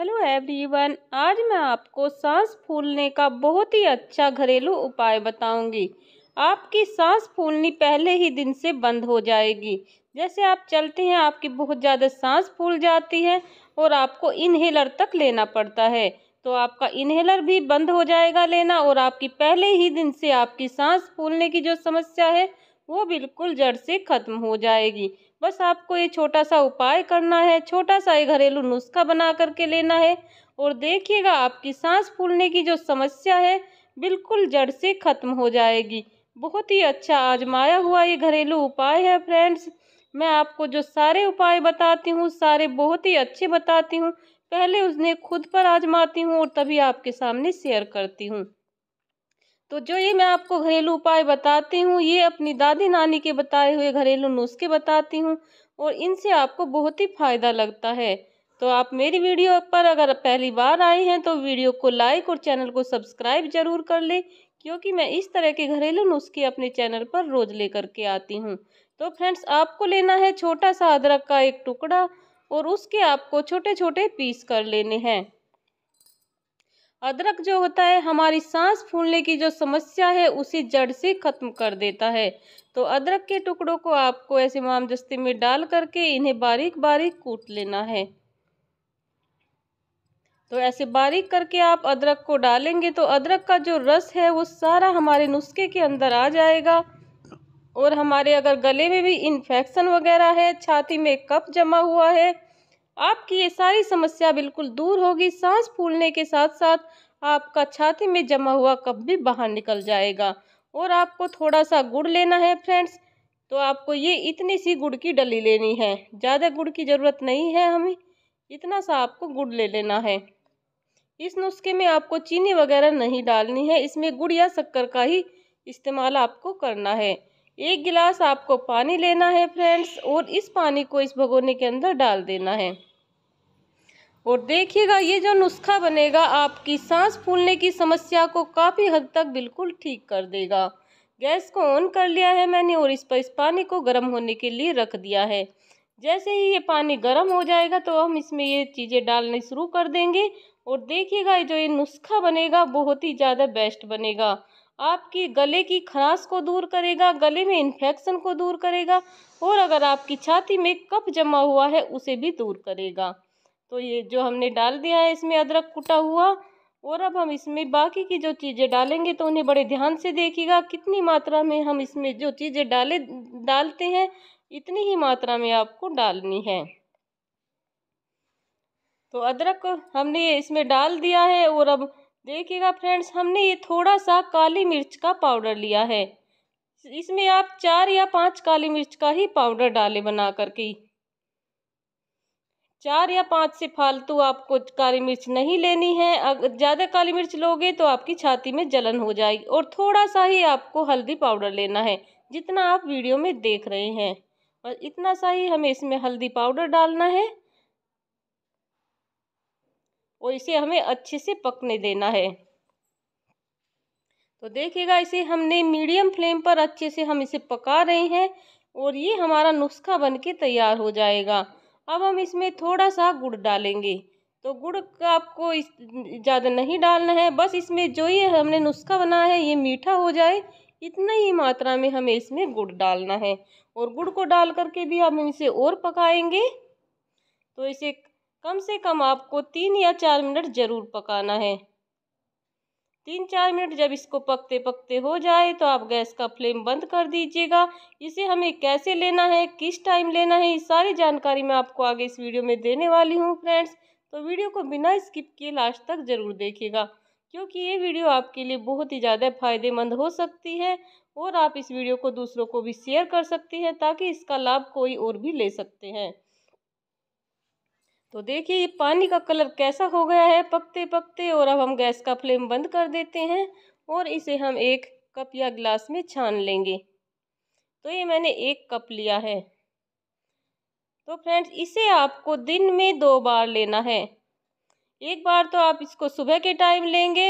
hello everyone आज मैं आपको सांस फूलने का बहुत ही अच्छा घरेलू उपाय बताऊंगी आपकी सांस फूलनी पहले ही दिन से बंद हो जाएगी जैसे आप चलते हैं आपकी बहुत ज़्यादा सांस फूल जाती है और आपको इन्हेलर तक लेना पड़ता है तो आपका इन्हेलर भी बंद हो जाएगा लेना और आपकी पहले ही दिन से आपकी सांस फूलने की जो समस्या है वो बिल्कुल जड़ से ख़त्म हो जाएगी बस आपको ये छोटा सा उपाय करना है छोटा सा ये घरेलू नुस्खा बना करके लेना है और देखिएगा आपकी सांस फूलने की जो समस्या है बिल्कुल जड़ से ख़त्म हो जाएगी बहुत ही अच्छा आजमाया हुआ ये घरेलू उपाय है फ्रेंड्स मैं आपको जो सारे उपाय बताती हूँ सारे बहुत ही अच्छे बताती हूँ पहले उसने खुद पर आजमाती हूँ और तभी आपके सामने शेयर करती हूँ तो जो ये मैं आपको घरेलू उपाय बताती हूँ ये अपनी दादी नानी के बताए हुए घरेलू नुस्खे बताती हूँ और इनसे आपको बहुत ही फ़ायदा लगता है तो आप मेरी वीडियो पर अगर पहली बार आए हैं तो वीडियो को लाइक और चैनल को सब्सक्राइब ज़रूर कर लें क्योंकि मैं इस तरह के घरेलू नुस्खे अपने चैनल पर रोज़ लेकर के आती हूँ तो फ्रेंड्स आपको लेना है छोटा सा अदरक का एक टुकड़ा और उसके आपको छोटे छोटे पीस कर लेने हैं अदरक जो होता है हमारी सांस फूलने की जो समस्या है उसे जड़ से ख़त्म कर देता है तो अदरक के टुकड़ों को आपको ऐसे मामदस्ते में डाल करके इन्हें बारीक बारीक कूट लेना है तो ऐसे बारीक करके आप अदरक को डालेंगे तो अदरक का जो रस है वो सारा हमारे नुस्खे के अंदर आ जाएगा और हमारे अगर गले में भी इन्फेक्शन वगैरह है छाती में कप जमा हुआ है आपकी ये सारी समस्या बिल्कुल दूर होगी सांस फूलने के साथ साथ आपका छाती में जमा हुआ कब भी बाहर निकल जाएगा और आपको थोड़ा सा गुड़ लेना है फ्रेंड्स तो आपको ये इतनी सी गुड़ की डली लेनी है ज़्यादा गुड़ की ज़रूरत नहीं है हमें इतना सा आपको गुड़ ले लेना है इस नुस्खे में आपको चीनी वगैरह नहीं डालनी है इसमें गुड़ या शक्कर का ही इस्तेमाल आपको करना है एक गिलास आपको पानी लेना है फ्रेंड्स और इस पानी को इस भगोने के अंदर डाल देना है और देखिएगा ये जो नुस्खा बनेगा आपकी सांस फूलने की समस्या को काफ़ी हद तक बिल्कुल ठीक कर देगा गैस को ऑन कर लिया है मैंने और इस पर इस पानी को गर्म होने के लिए रख दिया है जैसे ही ये पानी गर्म हो जाएगा तो हम इसमें ये चीज़ें डालने शुरू कर देंगे और देखिएगा जो ये नुस्खा बनेगा बहुत ही ज़्यादा बेस्ट बनेगा आपकी गले की खराश को दूर करेगा गले में इन्फेक्शन को दूर करेगा और अगर आपकी छाती में कप जमा हुआ है उसे भी दूर करेगा तो ये जो हमने डाल दिया है इसमें अदरक कुटा हुआ और अब हम इसमें बाकी की जो चीज़ें डालेंगे तो उन्हें बड़े ध्यान से देखिएगा कितनी मात्रा में हम इसमें जो चीज़ें डाले डालते हैं इतनी ही मात्रा में आपको डालनी है तो अदरक हमने इसमें डाल दिया है और अब देखिएगा फ्रेंड्स हमने ये थोड़ा सा काली मिर्च का पाउडर लिया है इसमें आप चार या पांच काली मिर्च का ही पाउडर डालें बना करके चार या पाँच से फालतू आपको काली मिर्च नहीं लेनी है अगर ज़्यादा काली मिर्च लोगे तो आपकी छाती में जलन हो जाएगी और थोड़ा सा ही आपको हल्दी पाउडर लेना है जितना आप वीडियो में देख रहे हैं और इतना सा ही हमें इसमें हल्दी पाउडर डालना है और इसे हमें अच्छे से पकने देना है तो देखिएगा इसे हमने मीडियम फ्लेम पर अच्छे से हम इसे पका रहे हैं और ये हमारा नुस्खा बन के तैयार हो जाएगा अब हम इसमें थोड़ा सा गुड़ डालेंगे तो गुड़ का आपको इस ज़्यादा नहीं डालना है बस इसमें जो ये हमने नुस्खा बनाया है ये मीठा हो जाए इतना ही मात्रा में हमें इसमें गुड़ डालना है और गुड़ को डाल करके भी हम इसे और पकाएंगे तो इसे कम से कम आपको तीन या चार मिनट ज़रूर पकाना है तीन चार मिनट जब इसको पकते पकते हो जाए तो आप गैस का फ्लेम बंद कर दीजिएगा इसे हमें कैसे लेना है किस टाइम लेना है ये सारी जानकारी मैं आपको आगे इस वीडियो में देने वाली हूँ फ्रेंड्स तो वीडियो को बिना स्किप किए लास्ट तक ज़रूर देखिएगा क्योंकि ये वीडियो आपके लिए बहुत ही ज़्यादा फायदेमंद हो सकती है और आप इस वीडियो को दूसरों को भी शेयर कर सकती हैं ताकि इसका लाभ कोई और भी ले सकते हैं तो देखिए ये पानी का कलर कैसा हो गया है पकते पकते और अब हम गैस का फ्लेम बंद कर देते हैं और इसे हम एक कप या गिलास में छान लेंगे तो ये मैंने एक कप लिया है तो फ्रेंड्स इसे आपको दिन में दो बार लेना है एक बार तो आप इसको सुबह के टाइम लेंगे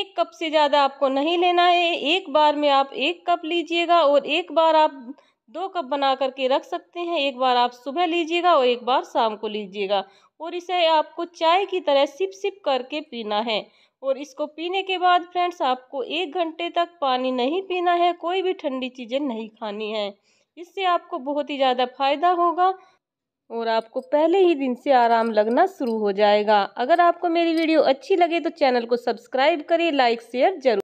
एक कप से ज़्यादा आपको नहीं लेना है एक बार में आप एक कप लीजिएगा और एक बार आप दो कप बना करके रख सकते हैं एक बार आप सुबह लीजिएगा और एक बार शाम को लीजिएगा और इसे आपको चाय की तरह सिप सिप करके पीना है और इसको पीने के बाद फ्रेंड्स आपको एक घंटे तक पानी नहीं पीना है कोई भी ठंडी चीज़ें नहीं खानी है इससे आपको बहुत ही ज़्यादा फायदा होगा और आपको पहले ही दिन से आराम लगना शुरू हो जाएगा अगर आपको मेरी वीडियो अच्छी लगे तो चैनल को सब्सक्राइब करें लाइक शेयर जरूर